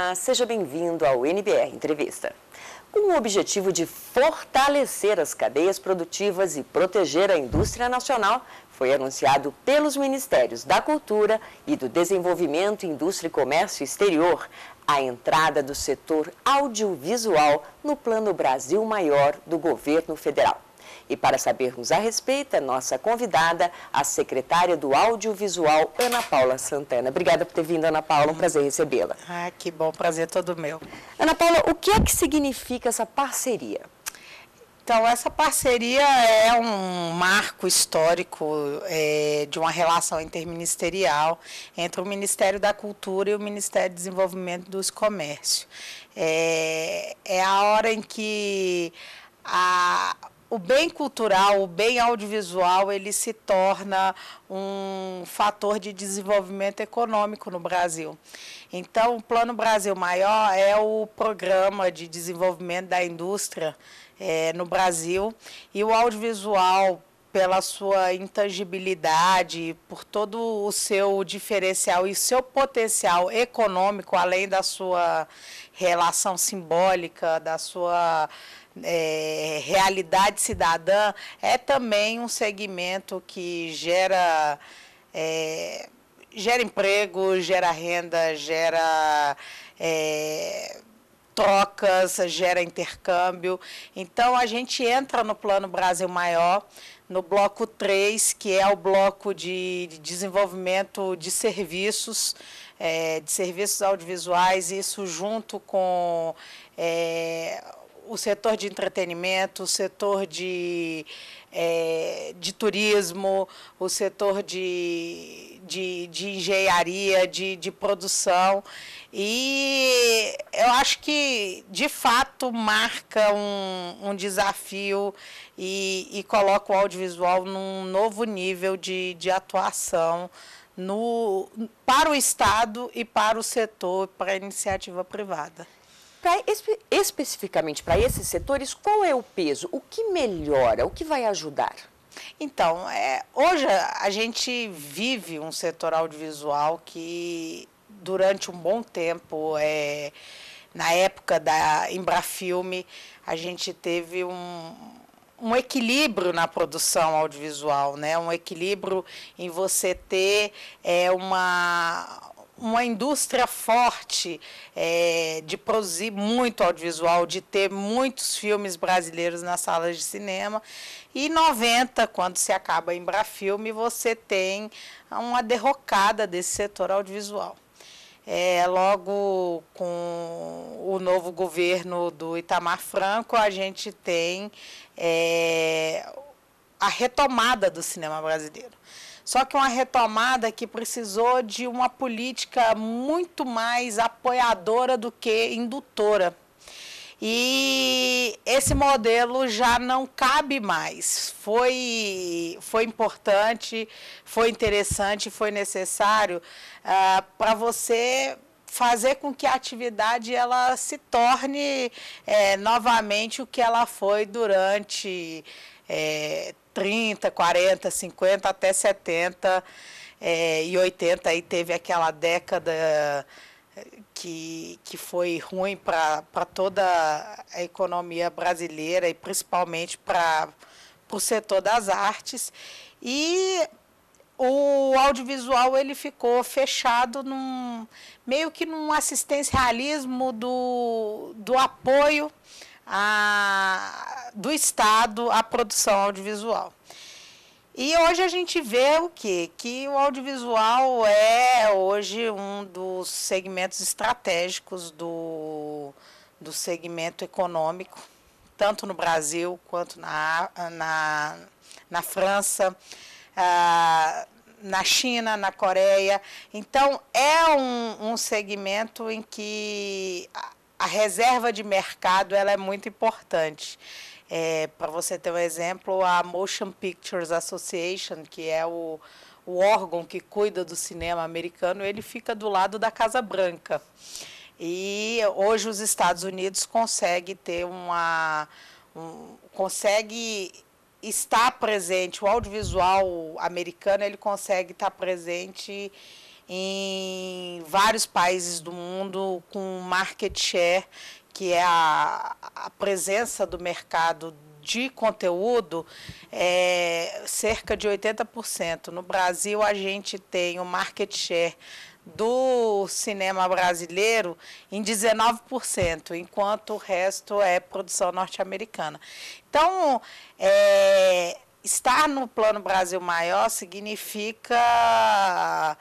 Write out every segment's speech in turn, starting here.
Ah, seja bem-vindo ao NBR Entrevista. Com o objetivo de fortalecer as cadeias produtivas e proteger a indústria nacional, foi anunciado pelos Ministérios da Cultura e do Desenvolvimento, Indústria e Comércio Exterior a entrada do setor audiovisual no Plano Brasil Maior do governo federal. E para sabermos a respeito, é nossa convidada, a secretária do Audiovisual, Ana Paula Santana. Obrigada por ter vindo, Ana Paula. Um prazer recebê-la. Ah, que bom. Prazer é todo meu. Ana Paula, o que é que significa essa parceria? Então, essa parceria é um marco histórico é, de uma relação interministerial entre o Ministério da Cultura e o Ministério do Desenvolvimento dos Comércios. É, é a hora em que a, o bem cultural, o bem audiovisual, ele se torna um fator de desenvolvimento econômico no Brasil. Então, o Plano Brasil Maior é o programa de desenvolvimento da indústria é, no Brasil e o audiovisual, pela sua intangibilidade, por todo o seu diferencial e seu potencial econômico, além da sua relação simbólica, da sua é, realidade cidadã, é também um segmento que gera, é, gera emprego, gera renda, gera é, trocas, gera intercâmbio. Então, a gente entra no Plano Brasil Maior, no bloco 3, que é o bloco de desenvolvimento de serviços, é, de serviços audiovisuais, isso junto com é, o setor de entretenimento, o setor de, é, de turismo, o setor de, de, de engenharia, de, de produção. E eu acho que, de fato, marca um, um desafio e, e coloca o audiovisual num novo nível de, de atuação no, para o Estado e para o setor, para a iniciativa privada. Pra, espe, especificamente para esses setores, qual é o peso? O que melhora? O que vai ajudar? Então, é, hoje a gente vive um setor audiovisual que durante um bom tempo, é, na época da Embrafilme, a gente teve um, um equilíbrio na produção audiovisual, né? um equilíbrio em você ter é, uma, uma indústria forte é, de produzir muito audiovisual, de ter muitos filmes brasileiros nas salas de cinema. E 90, quando se acaba em Brafilme, você tem uma derrocada desse setor audiovisual. É, logo com o novo governo do Itamar Franco, a gente tem é, a retomada do cinema brasileiro. Só que uma retomada que precisou de uma política muito mais apoiadora do que indutora. E esse modelo já não cabe mais. Foi, foi importante, foi interessante, foi necessário uh, ah, para você fazer com que a atividade ela se torne é, novamente o que ela foi durante é, 30, 40, 50 até 70 é, e 80 aí teve aquela década eh, que, que foi ruim para toda a economia brasileira e principalmente para o setor das artes. E o audiovisual ele ficou fechado num meio que num assistencialismo do, do apoio a, do Estado à produção audiovisual. E hoje a gente vê o quê? Que o audiovisual é hoje um dos segmentos estratégicos do, do segmento econômico, tanto no Brasil quanto na, na, na França, ah, na China, na Coreia. Então, é um, um segmento em que a reserva de mercado ela é muito importante. É, Para você ter um exemplo, a Motion Pictures Association, que é o, o órgão que cuida do cinema americano, ele fica do lado da Casa Branca. E hoje os Estados Unidos consegue ter uma. Um, consegue estar presente, o audiovisual americano ele consegue estar presente em vários países do mundo com market share, que é a, a presença do mercado de conteúdo é cerca de 80%. No Brasil, a gente tem o market share do cinema brasileiro em 19%, enquanto o resto é produção norte-americana. Então, é, estar no Plano Brasil Maior significa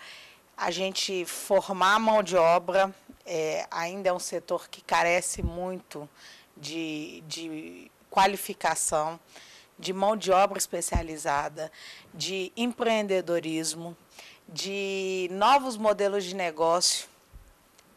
a gente formar mão de obra é, ainda é um setor que carece muito de, de qualificação, de mão de obra especializada, de empreendedorismo, de novos modelos de negócio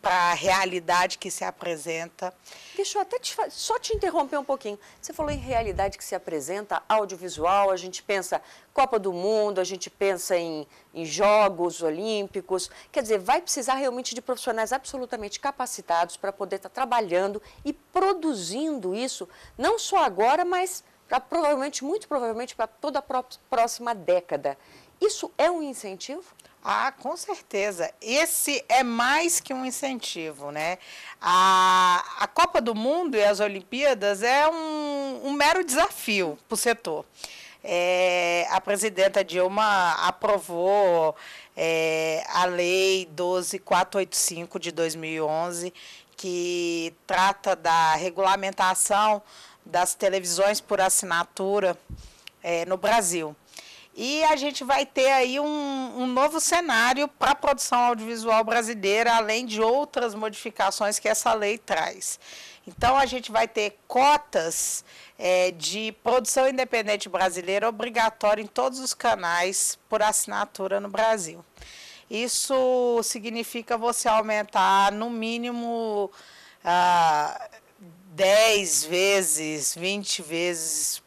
para a realidade que se apresenta. Deixa eu até te, só te interromper um pouquinho. Você falou em realidade que se apresenta, audiovisual, a gente pensa Copa do Mundo, a gente pensa em, em Jogos Olímpicos. Quer dizer, vai precisar realmente de profissionais absolutamente capacitados para poder estar tá trabalhando e produzindo isso, não só agora, mas pra, provavelmente, muito provavelmente, para toda a próxima década. Isso é um incentivo? Ah, com certeza. Esse é mais que um incentivo, né? A, a Copa do Mundo e as Olimpíadas é um, um mero desafio para o setor. É, a presidenta Dilma aprovou é, a Lei 12485 de 2011, que trata da regulamentação das televisões por assinatura é, no Brasil. E a gente vai ter aí um, um novo cenário para a produção audiovisual brasileira, além de outras modificações que essa lei traz. Então, a gente vai ter cotas é, de produção independente brasileira obrigatória em todos os canais por assinatura no Brasil. Isso significa você aumentar no mínimo ah, 10 vezes, 20 vezes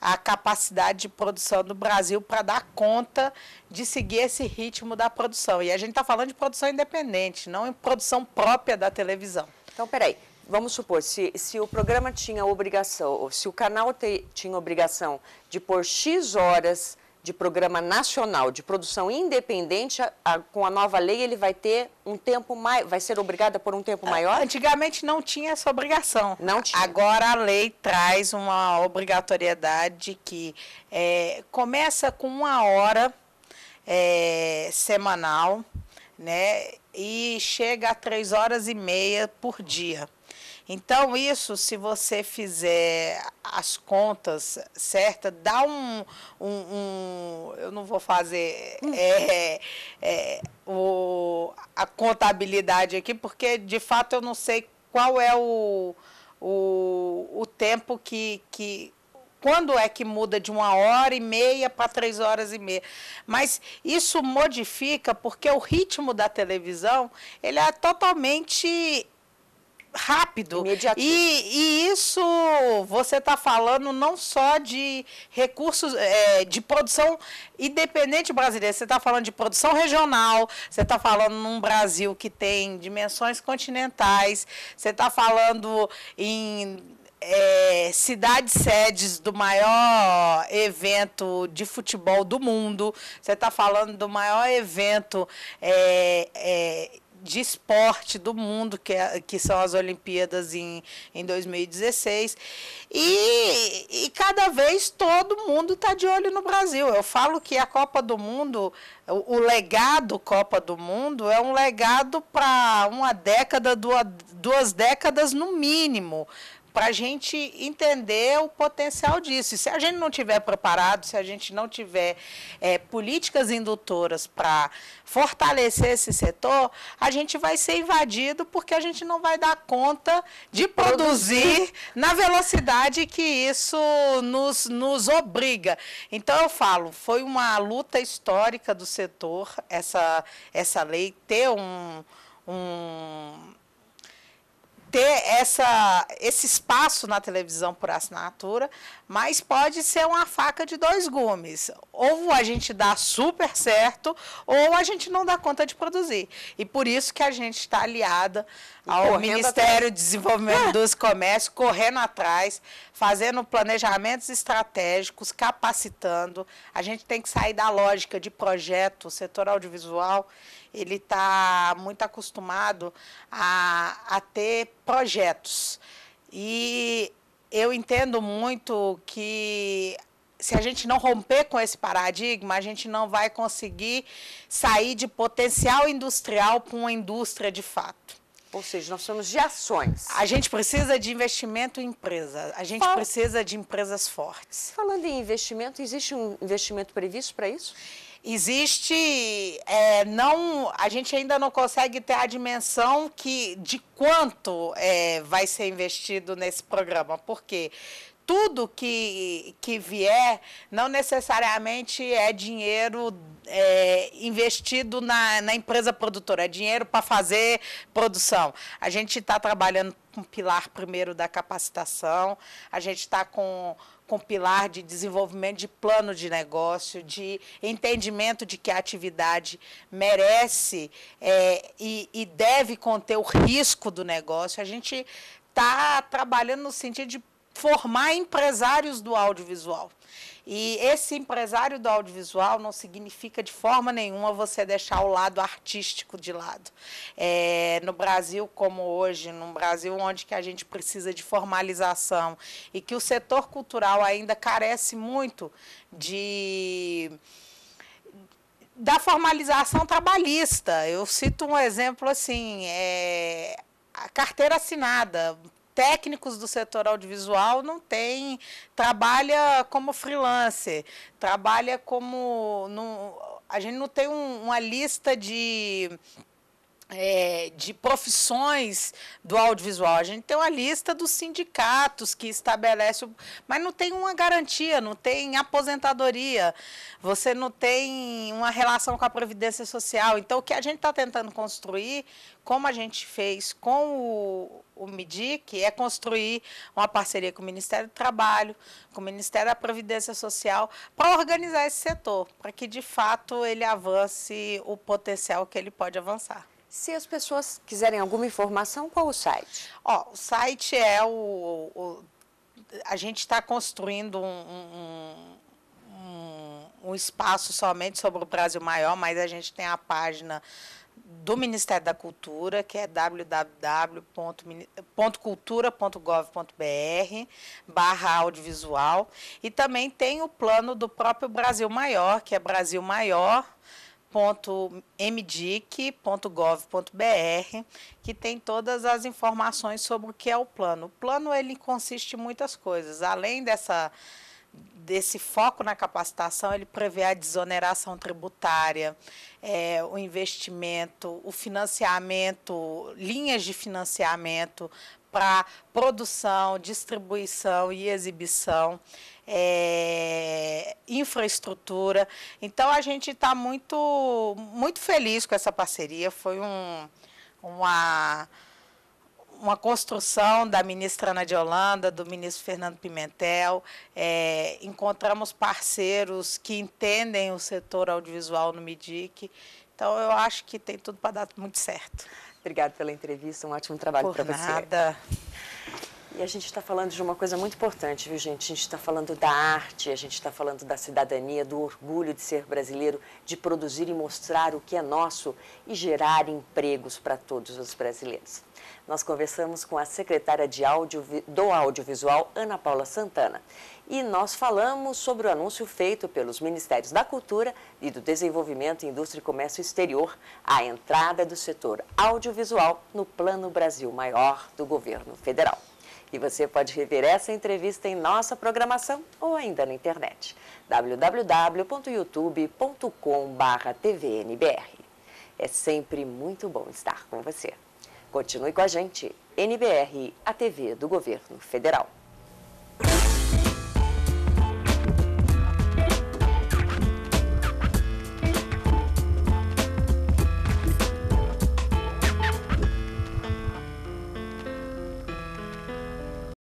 a capacidade de produção do Brasil para dar conta de seguir esse ritmo da produção. E a gente está falando de produção independente, não em produção própria da televisão. Então, peraí, vamos supor, se, se o programa tinha obrigação, se o canal te, tinha obrigação de pôr X horas de Programa Nacional de Produção Independente, a, a, com a nova lei ele vai ter um tempo mais, vai ser obrigada por um tempo maior? Antigamente não tinha essa obrigação. Não tinha. Agora a lei traz uma obrigatoriedade que é, começa com uma hora é, semanal, né, e chega a três horas e meia por dia. Então, isso, se você fizer as contas certas, dá um, um, um, Eu não vou fazer hum. é, é, o, a contabilidade aqui, porque de fato eu não sei qual é o, o, o tempo que. que quando é que muda de uma hora e meia para três horas e meia. Mas isso modifica porque o ritmo da televisão ele é totalmente rápido. E, e, isso você está falando não só de recursos é, de produção independente brasileira, você está falando de produção regional, você está falando num Brasil que tem dimensões continentais, você está falando em é, cidades sedes do maior evento de futebol do mundo, você está falando do maior evento. É, é de esporte do mundo, que, é, que são as Olimpíadas em, em 2016. E, e cada vez todo mundo está de olho no Brasil. Eu falo que a Copa do Mundo, o, o legado Copa do Mundo, é um legado para uma década, duas, duas décadas no mínimo para a gente entender o potencial disso. E se a gente não tiver preparado, se a gente não tiver é, políticas indutoras para fortalecer esse setor, a gente vai ser invadido porque a gente não vai dar conta de produzir na velocidade que isso nos, nos obriga. Então, eu falo, foi uma luta histórica do setor essa, essa lei ter um, um ter essa, esse espaço na televisão por assinatura, mas pode ser uma faca de dois gumes. Ou a gente dá super certo, ou a gente não dá conta de produzir. E por isso que a gente está aliada ao Ministério atrás. de Desenvolvimento é. dos Comércios, correndo atrás, fazendo planejamentos estratégicos, capacitando. A gente tem que sair da lógica de projeto, o setor audiovisual ele está muito acostumado a, a ter projetos. E eu entendo muito que se a gente não romper com esse paradigma, a gente não vai conseguir sair de potencial industrial para uma indústria de fato. Ou seja, nós somos de ações. A gente precisa de investimento em empresa. A gente Fala. precisa de empresas fortes. Falando em investimento, existe um investimento previsto para isso? Existe, é, não, a gente ainda não consegue ter a dimensão que, de quanto é, vai ser investido nesse programa, porque tudo que, que vier não necessariamente é dinheiro é, investido na, na empresa produtora, é dinheiro para fazer produção. A gente está trabalhando com o pilar primeiro da capacitação, a gente está com com pilar de desenvolvimento de plano de negócio, de entendimento de que a atividade merece é, e, e deve conter o risco do negócio. A gente está trabalhando no sentido de formar empresários do audiovisual. E esse empresário do audiovisual não significa de forma nenhuma você deixar o lado artístico de lado. É, no Brasil como hoje, num Brasil onde que a gente precisa de formalização e que o setor cultural ainda carece muito de da formalização trabalhista. Eu cito um exemplo assim, é, a carteira assinada técnicos do setor audiovisual não tem trabalha como freelancer, trabalha como a gente não tem um, uma lista de é, de profissões do audiovisual. A gente tem uma lista dos sindicatos que estabelece, mas não tem uma garantia, não tem aposentadoria, você não tem uma relação com a Previdência Social. Então, o que a gente está tentando construir, como a gente fez com o, o MIDIC, é construir uma parceria com o Ministério do Trabalho, com o Ministério da Previdência Social, para organizar esse setor, para que, de fato, ele avance o potencial que ele pode avançar. Se as pessoas quiserem alguma informação, qual o site? Ó, o site é o. o a gente está construindo um, um, um, espaço somente sobre o Brasil Maior, mas a gente tem a página do Ministério da Cultura, que é www.cultura.gov.br barra audiovisual. E também tem o plano do próprio Brasil Maior, que é Brasil Maior www.mdic.gov.br, que tem todas as informações sobre o que é o plano. O plano ele consiste em muitas coisas. Além dessa desse foco na capacitação, ele prevê a desoneração tributária, é, o investimento, o financiamento, linhas de financiamento para produção, distribuição e exibição é, infraestrutura. Então a gente está muito, muito feliz com essa parceria. Foi um, uma, uma construção da ministra Ana de Holanda, do ministro Fernando Pimentel. É, encontramos parceiros que entendem o setor audiovisual no MIDIC. Então eu acho que tem tudo para dar muito certo. Obrigada pela entrevista, um ótimo trabalho para você. nada. E a gente está falando de uma coisa muito importante, viu, gente? A gente está falando da arte, a gente está falando da cidadania, do orgulho de ser brasileiro, de produzir e mostrar o que é nosso e gerar empregos para todos os brasileiros. Nós conversamos com a secretária de áudio, do audiovisual, Ana Paula Santana, e nós falamos sobre o anúncio feito pelos Ministérios da Cultura e do Desenvolvimento, Indústria e Comércio Exterior, a entrada do setor audiovisual no Plano Brasil Maior do governo federal. E você pode rever essa entrevista em nossa programação ou ainda na internet www.youtube.com/tvnbr. É sempre muito bom estar com você. Continue com a gente. NBR, a TV do Governo Federal.